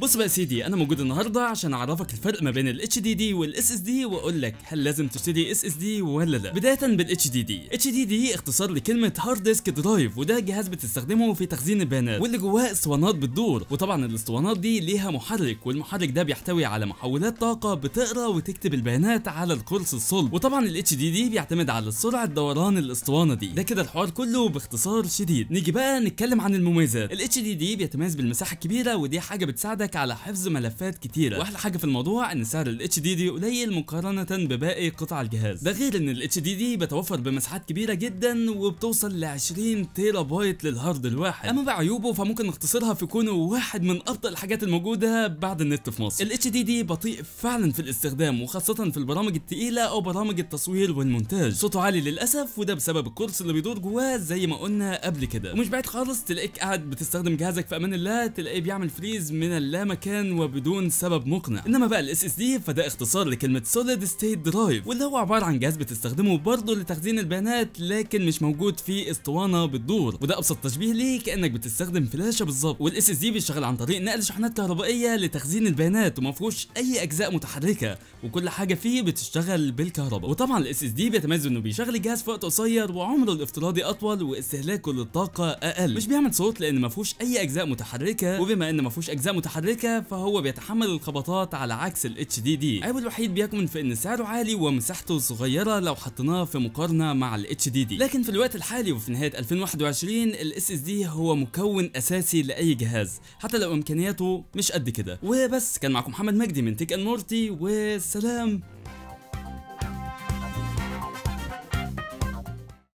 بص بقى يا سيدي انا موجود النهارده عشان اعرفك الفرق ما بين الاتش دي دي والاس اس دي واقول لك هل لازم تشتري اس اس دي ولا لا بدايه بالاتش دي دي اتش دي دي اختصار لكلمه هارد ديسك درايف وده جهاز بتستخدمه في تخزين البيانات واللي جواه اسطوانات بتدور وطبعا الاسطوانات دي ليها محرك والمحرك ده بيحتوي على محولات طاقه بتقرا وتكتب البيانات على القرص الصلب وطبعا الاتش دي دي بيعتمد على سرعه دوران الاسطوانه دي ده كده الحوار كله باختصار شديد نيجي بقى نتكلم عن المميزات الاتش دي دي بيتميز بالمساحه الكبيره ودي حاجه بتساعدك بتساعدك على حفظ ملفات كتيره واحلى حاجه في الموضوع ان سعر الاتش دي دي قليل مقارنه بباقي قطع الجهاز ده غير ان الاتش دي دي بتوفر بمساحات كبيره جدا وبتوصل ل 20 تيرا بايت للهارد الواحد اما بعيوبه فممكن نختصرها في كونه واحد من ابطا الحاجات الموجوده بعد النت في مصر الاتش دي دي بطيء فعلا في الاستخدام وخاصه في البرامج التقيله او برامج التصوير والمونتاج صوته عالي للاسف وده بسبب الكورس اللي بيدور جواه زي ما قلنا قبل كده ومش بعيد خالص تلاقيك قاعد بتستخدم جهازك في امان الله تلاقيه بيعمل فريز من اللا لا مكان وبدون سبب مقنع انما بقى الاس اس دي فده اختصار لكلمه سوليد ستيت درايف واللي هو عباره عن جهاز بتستخدمه برضه لتخزين البيانات لكن مش موجود في اسطوانه بتدور وده ابسط تشبيه ليه كانك بتستخدم فلاشه بالظبط والاس اس دي بيشتغل عن طريق نقل شحنات كهربائيه لتخزين البيانات وما فيهوش اي اجزاء متحركه وكل حاجه فيه بتشتغل بالكهرباء وطبعا الاس اس دي بيتميز انه بيشغل الجهاز في وقت قصير وعمره الافتراضي اطول واستهلاكه للطاقه اقل مش بيعمل صوت لان ما فيهوش اي اجزاء متحركه وبما ان ما فيهوش اجزاء متحركه المحركه فهو بيتحمل الخبطات على عكس ال دي عيبه الوحيد بيكمن في ان سعره عالي ومساحته صغيرة لو حطيناه في مقارنة مع ال دي لكن في الوقت الحالي وفي نهاية 2021 ال دي هو مكون اساسي لاي جهاز حتى لو امكانياته مش قد كده وبس كان معكم محمد مجدي من تيك ان مورتي وسلام